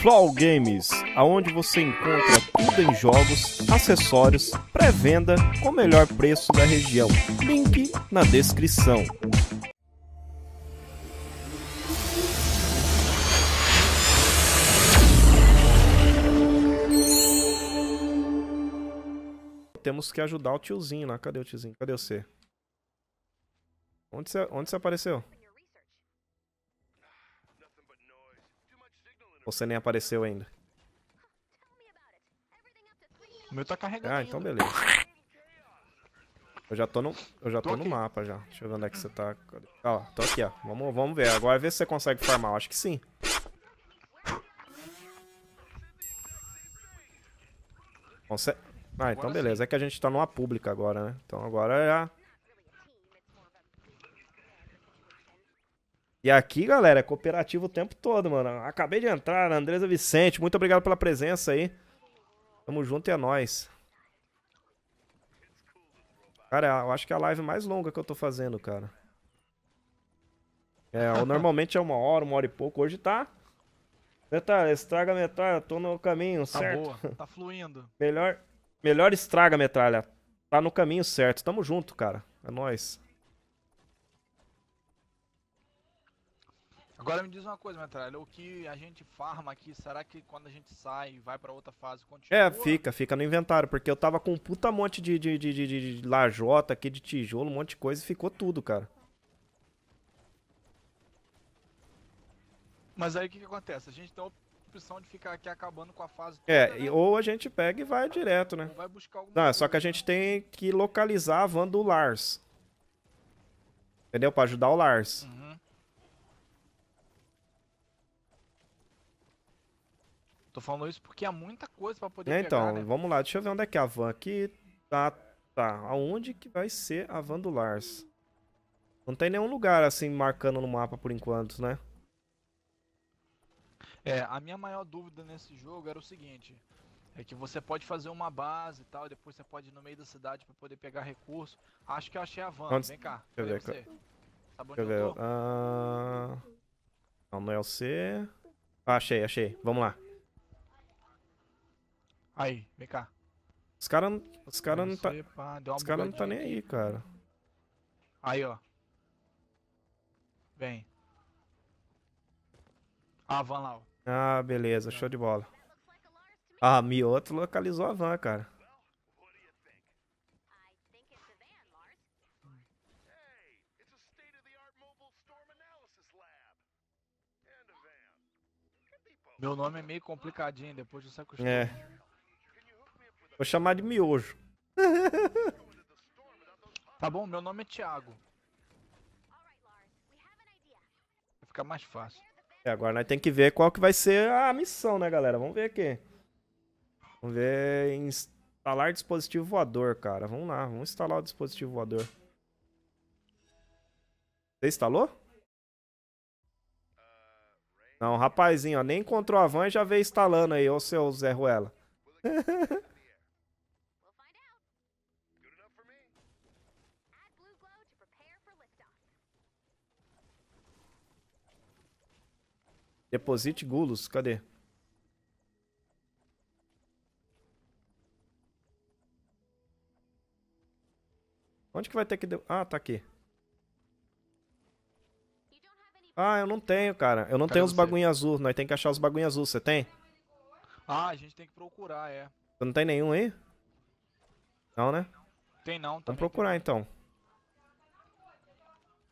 Flow Games, aonde você encontra tudo em jogos, acessórios, pré-venda com o melhor preço da região. Link na descrição. Temos que ajudar o tiozinho lá. Né? Cadê o tiozinho? Cadê você? Onde você, onde você apareceu? Você nem apareceu ainda. O meu tá carregando. Ah, então beleza. Eu já tô no, eu já tô, tô no mapa já. Deixa eu ver onde é que você tá. Ó, tô aqui, ó. Vamos, vamos ver. Agora vê se você consegue farmar. Eu acho que sim. Ah, então beleza. É que a gente tá numa pública agora, né? Então agora já é E aqui, galera, é cooperativo o tempo todo, mano. Acabei de entrar, Andresa Vicente, muito obrigado pela presença aí. Tamo junto e é nóis. Cara, eu acho que é a live mais longa que eu tô fazendo, cara. É, normalmente é uma hora, uma hora e pouco. Hoje tá. Detalhe, estraga metralha, tô no caminho tá certo. Boa, tá fluindo. Melhor, melhor estraga metralha. Tá no caminho certo. Tamo junto, cara. É nóis. Agora me diz uma coisa, Metralha, o que a gente farma aqui, será que quando a gente sai e vai para outra fase continua? É, fica, fica no inventário, porque eu tava com um puta monte de, de, de, de, de lajota aqui, de tijolo, um monte de coisa e ficou tudo, cara. Mas aí o que, que acontece? A gente tem a opção de ficar aqui acabando com a fase é, toda, É, né? ou a gente pega e vai direto, né? Vai buscar alguma Não, é só que a né? gente tem que localizar a van do Lars. Entendeu? Pra ajudar o Lars. Uhum. Tô falando isso porque há muita coisa pra poder é, pegar, Então, né? vamos lá. Deixa eu ver onde é que é a van aqui. Tá, tá. Aonde que vai ser a van do Lars? Não tem nenhum lugar, assim, marcando no mapa por enquanto, né? É, a minha maior dúvida nesse jogo era o seguinte. É que você pode fazer uma base e tal, depois você pode ir no meio da cidade para poder pegar recurso. Acho que eu achei a van, Onde... vem cá. Tá deixa eu ver. Deixa eu ver. Ah... Não, não é o C. Ah, achei, achei. Vamos lá. Aí, vem cá. Os caras tá- os cara não tá, pá, os caras não tá nem aí, cara. Aí, ó. Vem. A ah, van lá, ó. Ah, beleza, show de bola. Ah, ah, Mioto localizou a van, cara. Meu nome é meio complicadinho, depois de se É. Vou chamar de miojo. Tá bom, meu nome é Thiago. Vai ficar mais fácil. É, agora nós tem que ver qual que vai ser a missão, né, galera? Vamos ver aqui. Vamos ver instalar dispositivo voador, cara. Vamos lá, vamos instalar o dispositivo voador. Você instalou? Não, rapazinho, ó, nem encontrou a van e já veio instalando aí, ô seu Zé Ruela. Deposite gulos, cadê? Onde que vai ter que... De... Ah, tá aqui. Ah, eu não tenho, cara. Eu não Cadê tenho os você? bagulho azul. Nós tem que achar os bagulho azul. Você tem? Ah, a gente tem que procurar, é. Você não tem nenhum aí? Não, né? Tem não. Vamos procurar, tem. então.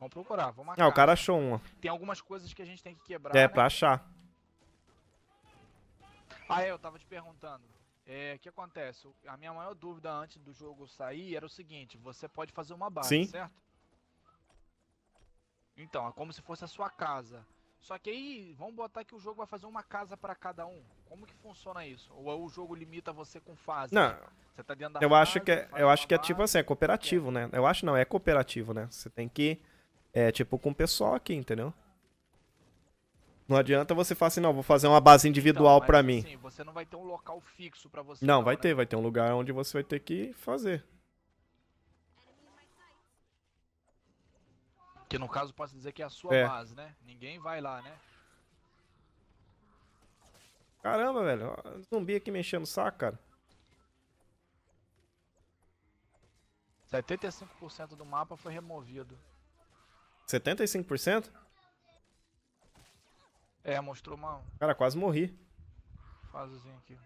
Vamos procurar, vamos marcar. Ah, o cara achou uma. Tem algumas coisas que a gente tem que quebrar. É, né? pra achar. Ah, é, eu tava te perguntando. É, o que acontece? A minha maior dúvida antes do jogo sair era o seguinte, você pode fazer uma base, Sim. certo? Então, é como se fosse a sua casa. Só que aí, vamos botar que o jogo vai fazer uma casa para cada um. Como que funciona isso? Ou é, o jogo limita você com fase? Não. Você tá dentro da Eu fase, acho que é, eu acho que é tipo assim, é cooperativo, né? Eu acho não, é cooperativo, né? Você tem que é tipo com o pessoal aqui, entendeu? Não adianta você falar assim, não, vou fazer uma base individual então, para mim. Assim, você não vai ter um local fixo você. Não, não vai né? ter, vai ter um lugar onde você vai ter que fazer. Que no caso posso dizer que é a sua é. base, né? Ninguém vai lá, né? Caramba, velho, zumbi aqui mexendo enchendo saco, cara. 75% do mapa foi removido. 75%? É, mostrou mal Cara, quase morri. Fasezinho aqui.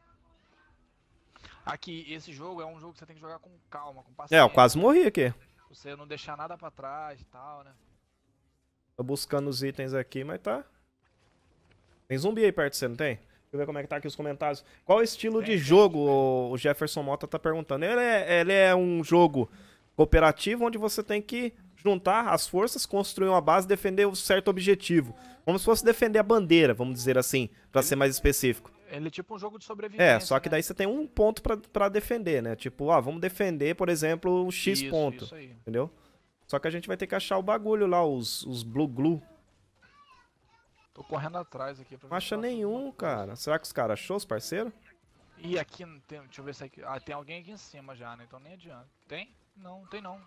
Aqui, esse jogo é um jogo que você tem que jogar com calma, com paciência. É, eu quase morri aqui. Você não deixar nada pra trás e tal, né? Tô buscando os itens aqui, mas tá. Tem zumbi aí perto de você, não tem? Deixa eu ver como é que tá aqui os comentários. Qual estilo tem, de jogo tem. o Jefferson Mota tá perguntando? Ele é, ele é um jogo cooperativo onde você tem que juntar as forças, construir uma base, defender um certo objetivo. Como se fosse defender a bandeira, vamos dizer assim, para ser mais específico. Ele é tipo um jogo de sobrevivência. É, só que né? daí você tem um ponto para defender, né? Tipo, ah, vamos defender, por exemplo, o X isso, ponto. Isso aí. Entendeu? Só que a gente vai ter que achar o bagulho lá, os, os blue glue. Tô correndo atrás aqui pra Não acha nenhum, cara. Será que os caras achou os parceiros? E aqui, tem, deixa eu ver se aqui. Ah, tem alguém aqui em cima já, né? Então nem adianta. Tem? Não, tem não.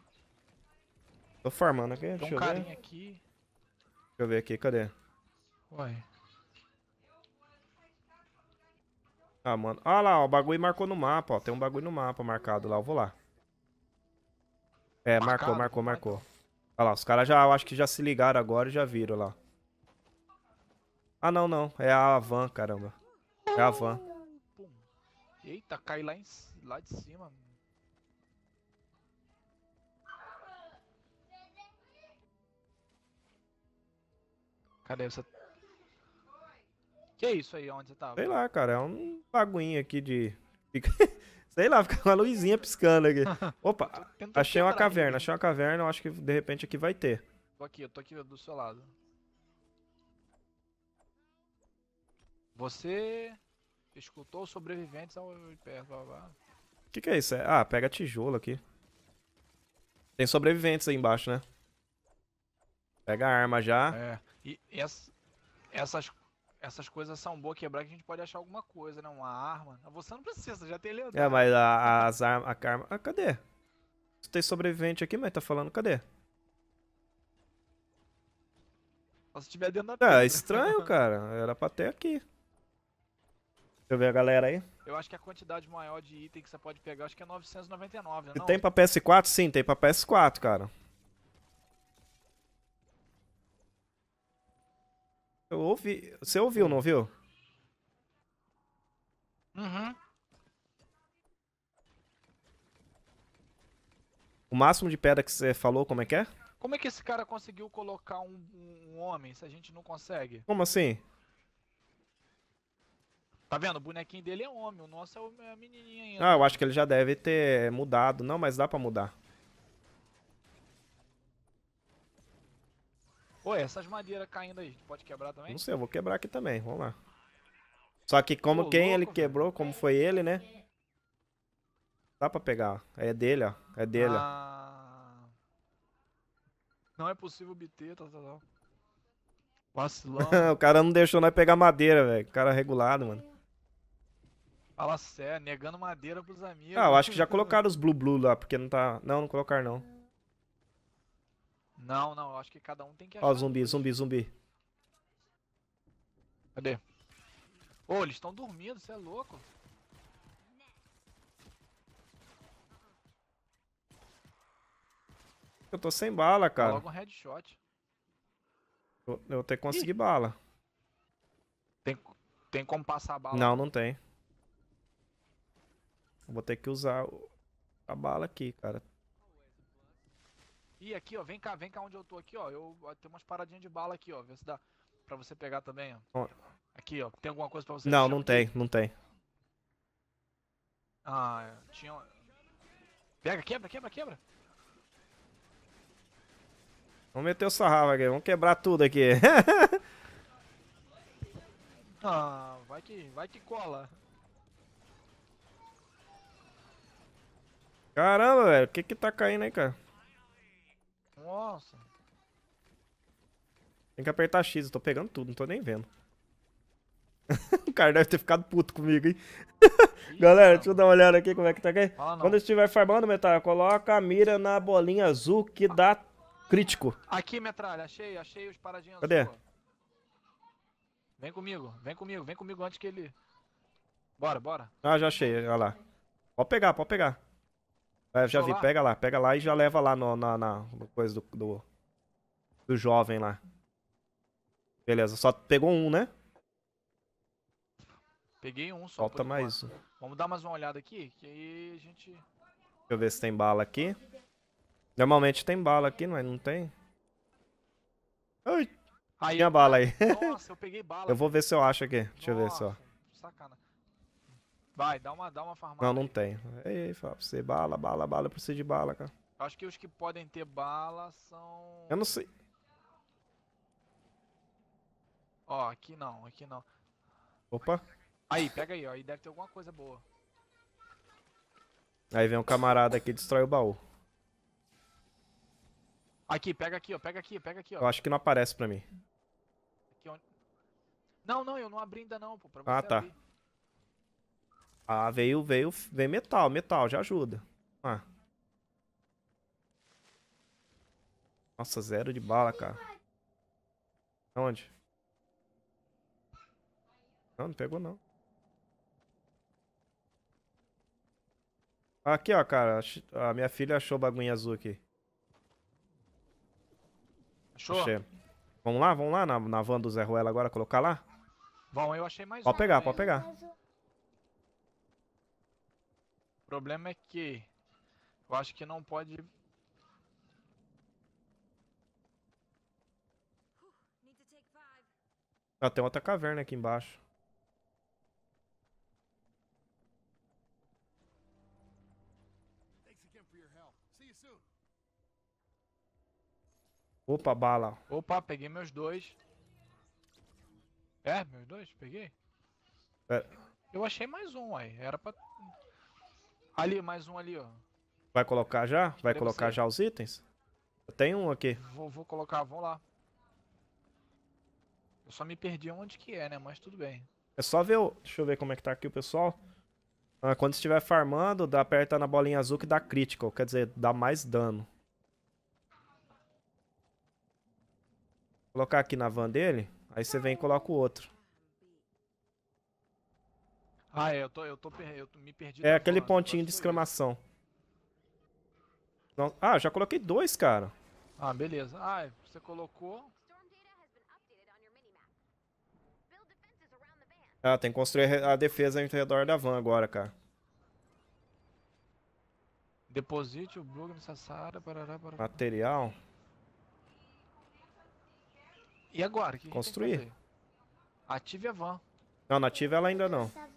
Tô farmando aqui, deixa um eu carinha aqui. Deixa eu ver aqui, cadê? Ué. Ah, mano. Ah lá, ó, o bagulho marcou no mapa, ó. Tem um bagulho no mapa marcado lá, eu vou lá. É, marcado, marcou, marcou, marcou. Olha lá, os caras já, eu acho que já se ligaram agora e já viram lá. Ah, não, não. É a van, caramba. É a van. Eita, cai lá, em, lá de cima, mano. Cadê você? Que é isso aí? Onde você tava? Sei lá, cara. É um baguinho aqui de. Sei lá, fica uma luzinha piscando aqui. Opa, achei uma caverna, achei uma caverna, eu acho que de repente aqui vai ter. Tô aqui, eu tô aqui do seu lado. Você escutou sobreviventes ao perto, blá, O que, que é isso? É, ah, pega tijolo aqui. Tem sobreviventes aí embaixo, né? Pega a arma já. É. E essa, essas, essas coisas são boas quebrar que a gente pode achar alguma coisa, né? Uma arma. Você não precisa, já tem leandro. É, mas a, as armas. A karma. Ah, cadê? Tem sobrevivente aqui, mas tá falando, cadê? se tiver dentro da É, estranho, cara. Era pra ter aqui. Deixa eu ver a galera aí. Eu acho que a quantidade maior de item que você pode pegar, acho que é 999, né? Tem pra PS4? Sim, tem pra PS4, cara. Eu ouvi. Você ouviu, não viu? Uhum. O máximo de pedra que você falou, como é que é? Como é que esse cara conseguiu colocar um, um homem se a gente não consegue? Como assim? Tá vendo? O bonequinho dele é homem, o nosso é, é a menininha ainda. Ah, eu acho que ele já deve ter mudado. Não, mas dá pra mudar. Ô, essas madeiras caindo aí, a gente pode quebrar também? Não sei, eu vou quebrar aqui também, vamos lá. Só que como quem louco, ele quebrou, como foi ele, né? Dá pra pegar, é dele, ó, é dele, ah... Não é possível obter, tal, tá, tal, tá, tal. Tá. Vacilão. o cara não deixou nós pegar madeira, velho. O cara regulado, mano. Fala sério, negando madeira pros amigos. Ah, eu acho que já colocaram os blue blue lá, porque não tá... Não, não colocaram não. Não, não, acho que cada um tem que achar. Ó, zumbi, zumbi, zumbi. Cadê? Ô, oh, eles estão dormindo, você é louco. Eu tô sem bala, cara. Logo um headshot. Eu, eu até consegui Ih. bala. Tem, tem como passar a bala? Não, não tem. Vou ter que usar a bala aqui, cara. E aqui, ó, vem cá, vem cá onde eu tô aqui, ó. Eu tem umas paradinhas de bala aqui, ó. Vê se dá pra você pegar também, ó. Aqui, ó. Tem alguma coisa pra você Não, não tem, aqui? não tem. Ah, é, tinha. Pega, quebra, quebra, quebra. Vamos meter o sarrafo aqui, vamos quebrar tudo aqui. ah, vai que, vai que cola. Caramba, velho, o que que tá caindo aí, cara? Nossa. Tem que apertar X, eu tô pegando tudo, não tô nem vendo. o cara deve ter ficado puto comigo, hein? Galera, não. deixa eu dar uma olhada aqui como é que tá aqui. Quando estiver farmando, metralha, coloca a mira na bolinha azul que dá crítico. Aqui, metralha, achei, achei os paradinhos Cadê? Vem comigo, vem comigo, vem comigo antes que ele... Bora, bora. Ah, já achei, olha lá. Pode pegar, pode pegar. É, já vi, pega lá, pega lá e já leva lá no, na, na coisa do, do, do, jovem lá. Beleza, só pegou um, né? Peguei um só. Falta mais um. Vamos dar mais uma olhada aqui, que aí a gente... Deixa eu ver se tem bala aqui. Normalmente tem bala aqui, mas não tem. Ai, aí, tinha bala aí. Nossa, eu peguei bala. eu vou ver se eu acho aqui. Deixa Nossa, eu ver só. Sacana. Vai, dá uma, dá uma farmada. Não, não tem. Ei, ei, Fábio, você bala, bala, bala, eu preciso de bala, cara. Acho que os que podem ter bala são... Eu não sei. Ó, aqui não, aqui não. Opa. Aí, pega aí, ó. Aí deve ter alguma coisa boa. Aí vem um camarada aqui e destrói o baú. Aqui, pega aqui, ó. Pega aqui, pega aqui, ó. Eu acho que não aparece pra mim. Onde... Não, não, eu não abri ainda não, pô. ah, tá. Abrir. Ah, veio, veio, veio metal, metal, já ajuda. Ah. Nossa, zero de bala, cara. Onde? Não, não pegou não. Aqui, ó, cara. A minha filha achou o bagulho azul aqui. Achou? Achei. Vamos lá, vamos lá na, na van do Zé Ruela agora colocar lá? Bom, eu achei mais Pode pegar, pode pegar problema é que eu acho que não pode. Ah, tem outra caverna aqui embaixo. Opa, bala. Opa, peguei meus dois. É, meus dois? Peguei? É. Eu achei mais um aí. Era pra Ali, mais um ali, ó. Vai colocar já? Vai Queremos colocar sair. já os itens? Tem um aqui. Vou, vou colocar, vamos lá. Eu só me perdi onde que é, né? Mas tudo bem. É só ver o... Deixa eu ver como é que tá aqui o pessoal. Ah, quando estiver farmando, dá aperta na bolinha azul que dá critical. Quer dizer, dá mais dano. Vou colocar aqui na van dele. Aí você vem e coloca o outro. Ah, é, eu tô, eu tô, eu me perdi. É aquele pontinho de exclamação. Não, ah, já coloquei dois, cara. Ah, beleza. Ah, é, você colocou. Ah, tem que construir a defesa em redor da van agora, cara. Deposite o bloco nessa Sassara, Material. E agora? Que Construir? Que Ative a van. Não, não ative ela ainda não. Tá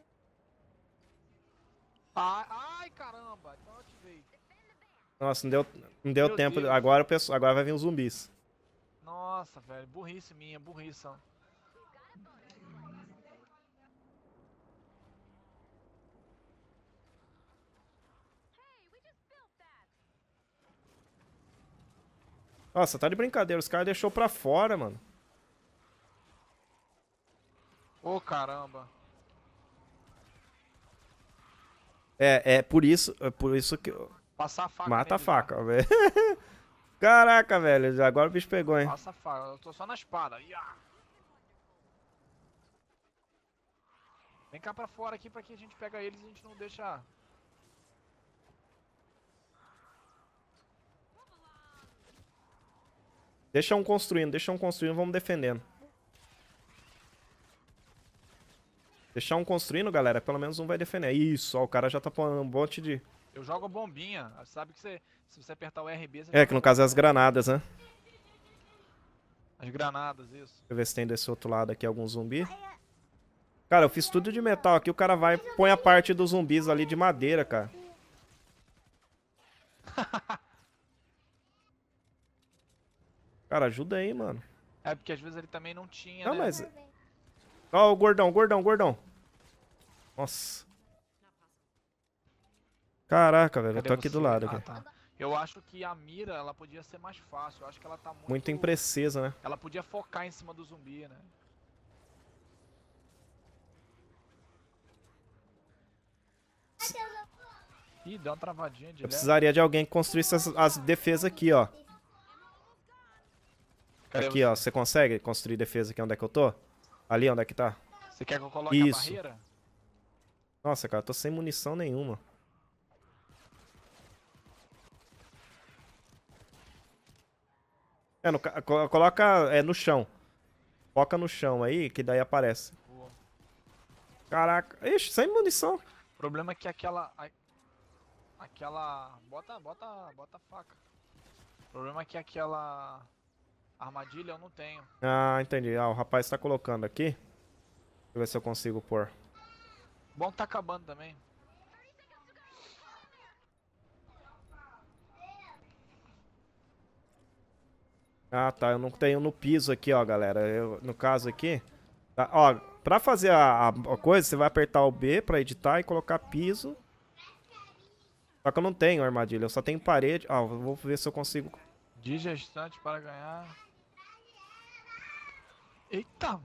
Ai, ai caramba, então ativei. Nossa, não deu, não deu tempo. Agora, o pessoal, agora vai vir os zumbis. Nossa, velho, burrice minha, burrice. Ó. Nossa, tá de brincadeira, os caras deixou pra fora, mano. Ô, oh, caramba. É, é por isso, é por isso que. Passar a faca. Mata a faca, então. velho. Caraca, velho. Agora o bicho pegou, hein? Passa a faca. Eu tô só na espada. Vem cá pra fora aqui pra que a gente pega eles e a gente não deixa... Deixa um construindo, deixa um construindo, vamos defendendo. Deixar um construindo, galera, pelo menos um vai defender. Isso, ó, o cara já tá pondo um monte de... Eu jogo a bombinha, sabe que você, se você apertar o RB... é, que no caso é as granadas, né? As granadas, isso. Deixa eu ver se tem desse outro lado aqui algum zumbi. Cara, eu fiz tudo de metal aqui, o cara vai põe a parte dos zumbis ali de madeira, cara. Cara, ajuda aí, mano. É, porque às vezes ele também não tinha, Não, né? mas tá Ó, oh, o gordão, gordão, gordão. Nossa. Caraca, velho. Eu tô aqui do lado, ah, tá. Eu acho que a mira, ela podia ser mais fácil. Eu acho que ela tá muito... Muito imprecisa, né? Ela podia focar em cima do zumbi, né? Ih, deu uma travadinha de Eu precisaria de alguém que construísse as, as defesas aqui, ó. Aqui, ó. Você consegue construir defesa aqui onde é que eu tô? Ali, onde é que tá? Você quer que eu coloque Isso. a barreira? Nossa, cara, tô sem munição nenhuma. É, no, coloca é, no chão. Foca no chão aí, que daí aparece. Boa. Caraca. Ixi, sem munição. O problema é que aquela... Aquela... Bota, bota, bota a faca. O problema é que aquela... Armadilha eu não tenho. Ah, entendi. Ah, o rapaz tá colocando aqui. Deixa eu ver se eu consigo pôr. Bom, tá acabando também. Ah, tá. Eu não tenho no piso aqui, ó, galera. Eu, no caso aqui... Tá, ó, pra fazer a, a, coisa, você vai apertar o B pra editar e colocar piso. Só que eu não tenho armadilha. Eu só tenho parede. Ó, ah, vou ver se eu consigo... Digestante para ganhar... Eita!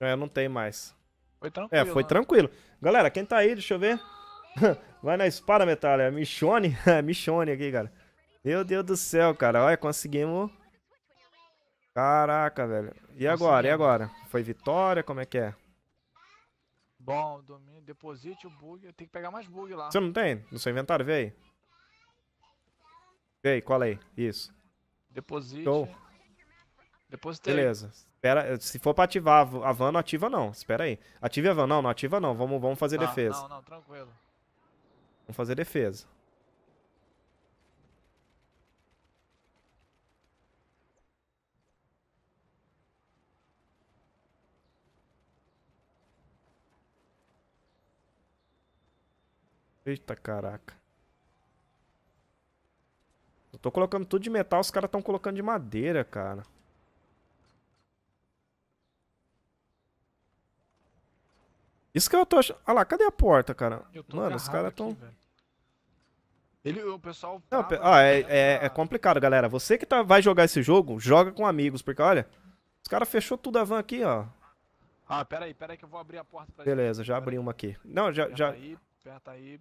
É, não tem mais. Foi é, foi né? tranquilo. Galera, quem tá aí, deixa eu ver. Vai na espada, Metalha. Michone. Michone aqui, cara. Meu Deus do céu, cara. Olha, conseguimos. Caraca, velho. E agora? E agora? Foi vitória? Como é que é? Bom, domínio, deposite o bug. Eu tenho que pegar mais bug lá. Você não tem? No seu inventário? Vê aí. Vê aí, cola aí. Isso. Deposite. Show. Depositei. Beleza. Espera, se for pra ativar a van, não ativa não. Espera aí. Ative a van. Não, não ativa não. Vamos, vamos fazer tá, defesa. Não, não, tranquilo. Vamos fazer defesa. Eita caraca. Eu tô colocando tudo de metal, os caras estão colocando de madeira, cara. Isso que eu tô achando. Olha lá, cadê a porta, cara? Mano, os caras tão. Ele, o pessoal. Não, pe... ah, é, é, é, complicado, galera. Você que tá, vai jogar esse jogo, joga com amigos, porque olha, os caras fechou tudo a van aqui, ó. Ah, pera aí, pera aí que eu vou abrir a porta pra Beleza, gente. já abri uma aqui. Não, já. já... Tá aí, Aperta Y.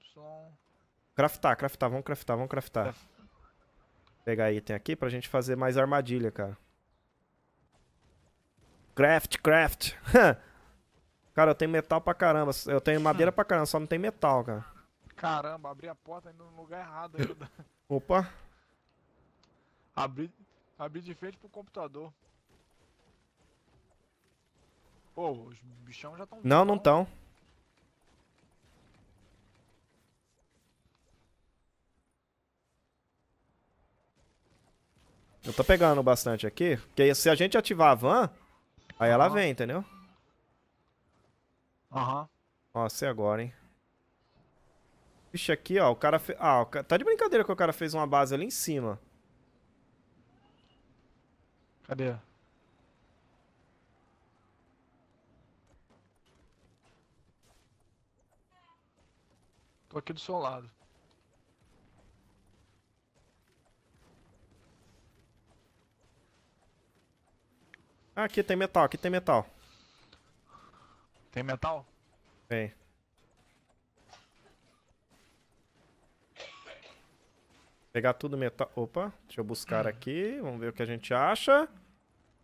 Craftar, craftar, vamos craftar, vamos craftar. É. Pegar item aqui pra gente fazer mais armadilha, cara. Craft, craft. cara, eu tenho metal pra caramba. Eu tenho madeira pra caramba, só não tem metal, cara. Caramba, abri a porta indo no lugar errado ainda. Opa. Abri, abri de frente pro computador. Pô, os bichão já estão... Não, não estão. Eu tô pegando bastante aqui, porque se a gente ativar a van, aí uhum. ela vem, entendeu? Aham. Uhum. Ó, sei agora, hein. Vixe, aqui, ó, o cara fez... Ah, ca... tá de brincadeira que o cara fez uma base ali em cima. Cadê? Tô aqui do seu lado. Ah, aqui tem metal, aqui tem metal. Tem metal? Tem. Pegar tudo metal. Opa, deixa eu buscar hum. aqui. Vamos ver o que a gente acha.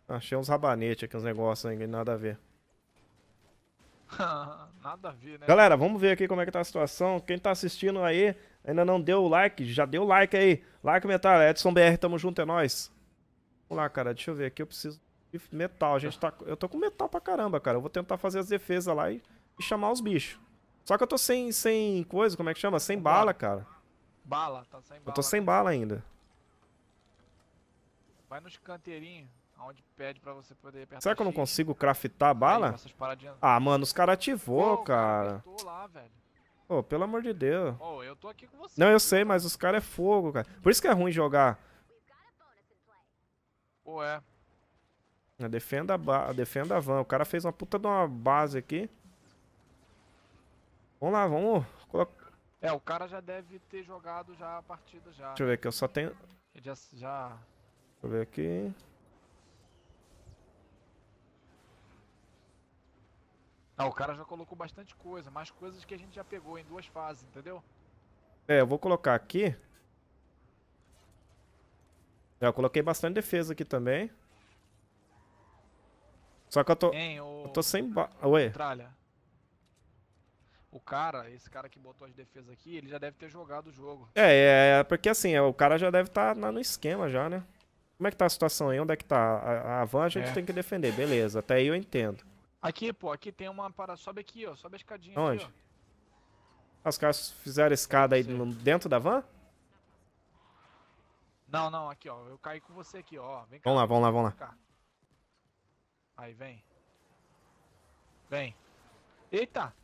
Achei uns rabanetes aqui, uns negócios ainda nada a ver. nada a ver, né? Galera, vamos ver aqui como é que tá a situação. Quem tá assistindo aí, ainda não deu o like, já deu o like aí. Like metal, Edson BR, tamo junto, é nóis. Vamos lá, cara, deixa eu ver aqui, eu preciso metal. A gente tá, eu tô com metal pra caramba, cara. Eu vou tentar fazer as defesas lá e, e chamar os bichos. Só que eu tô sem, sem coisa, como é que chama? Sem bala, bala cara. Bala, tá sem bala. Eu tô sem cara. bala ainda. Vai nos canteirinhos, aonde pede pra você poder apertar Será que eu não consigo craftar bala? Aí, ah, mano, os caras ativou, cara. cara lá, Pô, pelo amor de Deus. Oh, eu tô aqui com você. Não, eu viu? sei, mas os caras é fogo, cara. Por isso que é ruim jogar. Pô, é. Né, defenda a, defenda a van. O cara fez uma puta de uma base aqui. Vamos lá, vamos. É, o cara já deve ter jogado já a partida já. Deixa eu ver aqui, eu só tenho... já... já... Deixa eu ver aqui... Ah, o cara já colocou bastante coisa, mais coisas que a gente já pegou em duas fases, entendeu? É, eu vou colocar aqui. Eu coloquei bastante defesa aqui também. Só que eu tô. Hein, o... Eu tô sem ba... Ué. Tralha. O cara, esse cara que botou as defesas aqui, ele já deve ter jogado o jogo. É, é, é porque assim, é, o cara já deve estar tá no esquema já, né? Como é que tá a situação aí? Onde é que tá? A, a van a gente é. tem que defender, beleza. Até aí eu entendo. Aqui, pô, aqui tem uma para Sobe aqui, ó. Sobe a escadinha Onde? Aqui, Os caras fizeram escada aí dentro da van? Não, não, aqui, ó. Eu caí com você aqui, ó. Vem cá. Vamos lá, vamos lá, vamos lá. Aí, vem. Vem. Eita!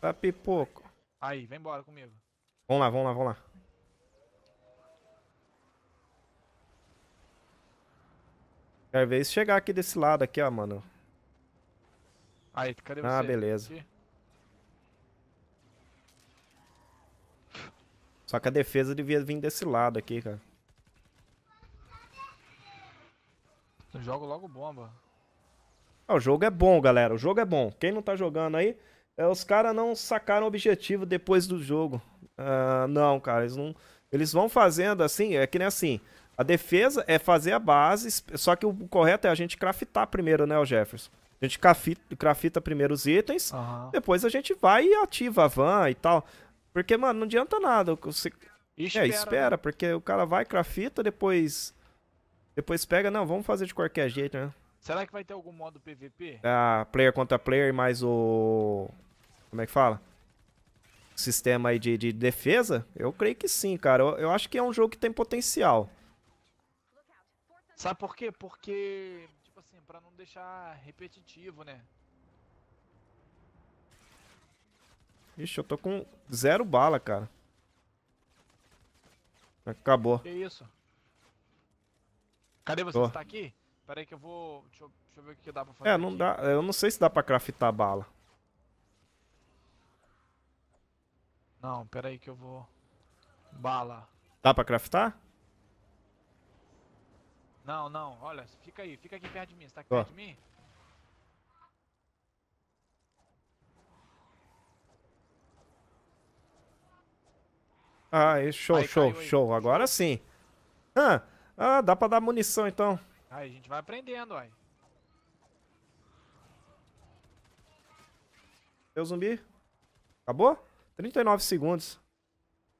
Tá pipoco. Aí, vem embora comigo. Vamos lá, vamos lá, vamos lá. Quero ver se chegar aqui desse lado aqui, ó, mano. Aí, cadê ah, você? Ah, beleza. Aqui? Só que a defesa devia vir desse lado aqui, cara. Jogo logo bomba. Ah, o jogo é bom, galera. O jogo é bom. Quem não tá jogando aí, é, os caras não sacaram o objetivo depois do jogo. Uh, não, cara, eles não. Eles vão fazendo assim, é que nem assim. A defesa é fazer a base, só que o correto é a gente craftar primeiro, né, o Jefferson? A gente crafta primeiro os itens, uhum. depois a gente vai e ativa a van e tal. Porque, mano, não adianta nada. Você... É, espera, é, espera, porque o cara vai, crafta depois depois pega, não, vamos fazer de qualquer jeito, né? Será que vai ter algum modo PVP? É, ah, player contra player, mais o. Como é que fala? Sistema aí de, de defesa? Eu creio que sim, cara. Eu, eu acho que é um jogo que tem potencial. Sabe por quê? Porque, tipo assim, pra não deixar repetitivo, né? Ixi, eu tô com zero bala, cara. Acabou. Que isso? Cadê você? Tô. Você tá aqui? Pera aí que eu vou... Deixa eu, deixa eu ver o que dá pra fazer É, não aqui. dá... Eu não sei se dá pra craftar bala. Não, pera aí que eu vou... Bala. Dá pra craftar? Não, não. Olha, fica aí. Fica aqui perto de mim. Você tá aqui Tô. perto de mim? Ah, é, show, aí, show, caiu, show. Agora sim. Ah, ah, dá pra dar munição então. Aí a gente vai aprendendo, aí. Deu zumbi? Acabou? 39 segundos.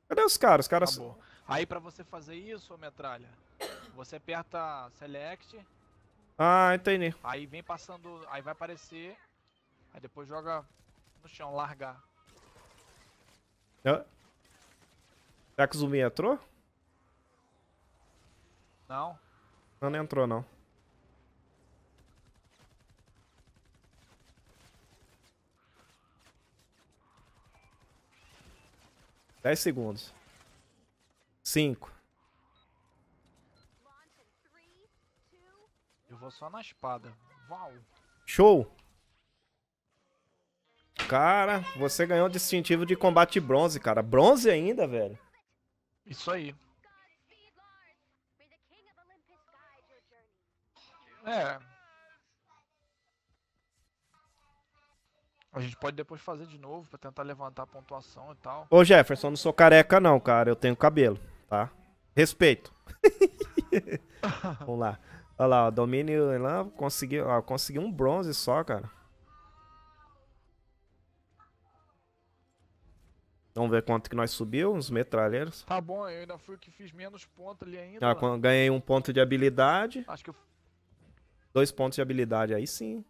Cadê os caras? Os caras... Acabou. Aí pra você fazer isso, metralha, você aperta select. Ah, entendi. Aí vem passando, aí vai aparecer, aí depois joga no chão, largar. Será que o zumbi entrou? Não. Não, não entrou, não. Dez segundos. Cinco. Eu vou só na espada. Uau. Show! Cara, você ganhou o distintivo de combate bronze, cara. Bronze ainda, velho. Isso aí. É. A gente pode depois fazer de novo pra tentar levantar a pontuação e tal. Ô Jefferson, não sou careca não, cara. Eu tenho cabelo, tá? Respeito. Vamos lá. Olha lá, o domínio lá, consegui, ó, consegui um bronze só, cara. Vamos ver quanto que nós subiu, uns metralheiros. Tá bom, eu ainda fui que fiz menos ponto ali ainda. Ah, ganhei um ponto de habilidade. Acho que eu Dois pontos de habilidade aí sim.